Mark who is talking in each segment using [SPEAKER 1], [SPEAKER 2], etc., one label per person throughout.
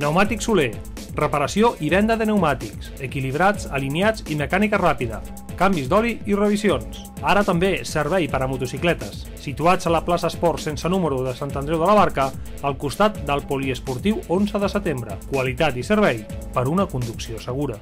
[SPEAKER 1] Pneumàtic Soler. Reparació i venda de pneumàtics, equilibrats, alineats i mecànica ràpida. Canvis d'oli i revisions. Ara també servei per a motocicletes. Situats a la plaça Esport sense número de Sant Andreu de la Barca, al costat del poliesportiu 11 de setembre. Qualitat i servei per una conducció segura.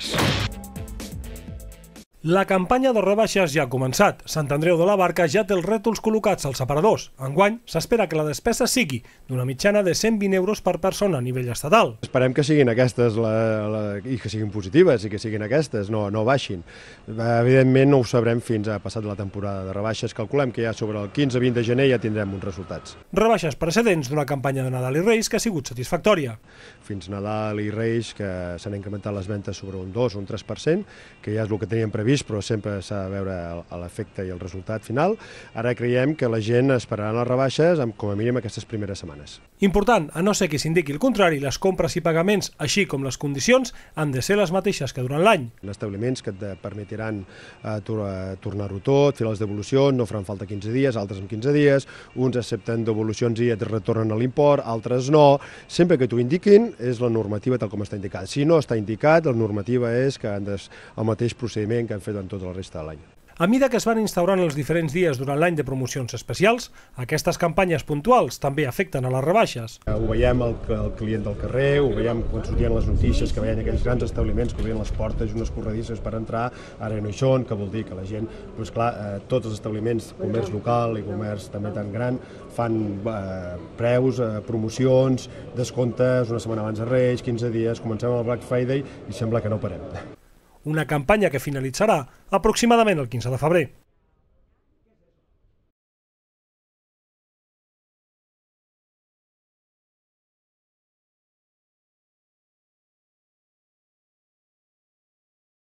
[SPEAKER 1] La campanya de rebaixes ja ha començat. Sant Andreu de la Barca ja té els rètols col·locats als separadors. Enguany, s'espera que la despesa sigui d'una mitjana de 120 euros per persona a nivell estatal.
[SPEAKER 2] Esperem que siguin aquestes la, la, i que siguin positives i que siguin aquestes, no, no baixin. Evidentment no ho sabrem fins a passat la temporada de rebaixes. Calculem que ja sobre el 15-20 de gener ja tindrem uns resultats.
[SPEAKER 1] Rebaixes precedents d'una campanya de Nadal i Reis que ha sigut satisfactòria.
[SPEAKER 2] Fins Nadal i Reis que s'han incrementat les ventes sobre un 2 o un 3%, que ja és el que teníem previst previst, però sempre s'ha de veure l'efecte i el resultat final. Ara creiem que la gent esperarà les rebaixes amb com a mínim aquestes primeres setmanes.
[SPEAKER 1] Important, a no ser que s'indiqui el contrari, les compres i pagaments, així com les condicions, han de ser les mateixes que durant l'any.
[SPEAKER 2] Els Establiments que et permetiran eh, eh, tornar-ho tot, fer les devolucions, no faran falta 15 dies, altres en 15 dies, uns accepten devolucions i et retornen a l'import, altres no. Sempre que t'ho indiquin, és la normativa tal com està indicada. Si no està indicat, la normativa és que han de, el mateix procediment que hem fet en tota la resta de l'any.
[SPEAKER 1] A mida que es van instaurant els diferents dies durant l'any de promocions especials, aquestes campanyes puntuals també afecten a les rebaixes. Eh, ho veiem el, el client del
[SPEAKER 2] carrer, ho veiem quan sortien les notícies, que veien aquells grans establiments que obrien les portes, unes corredisses per entrar, ara no hi són, que vol dir que la gent, doncs clar, eh, tots els establiments, comerç local i comerç també tan gran, fan eh, preus, eh, promocions, descomptes una setmana abans de Reis, 15 dies, comencem el Black Friday i sembla que no parem
[SPEAKER 1] una campanya que finalitzarà aproximadament el 15 de febrer.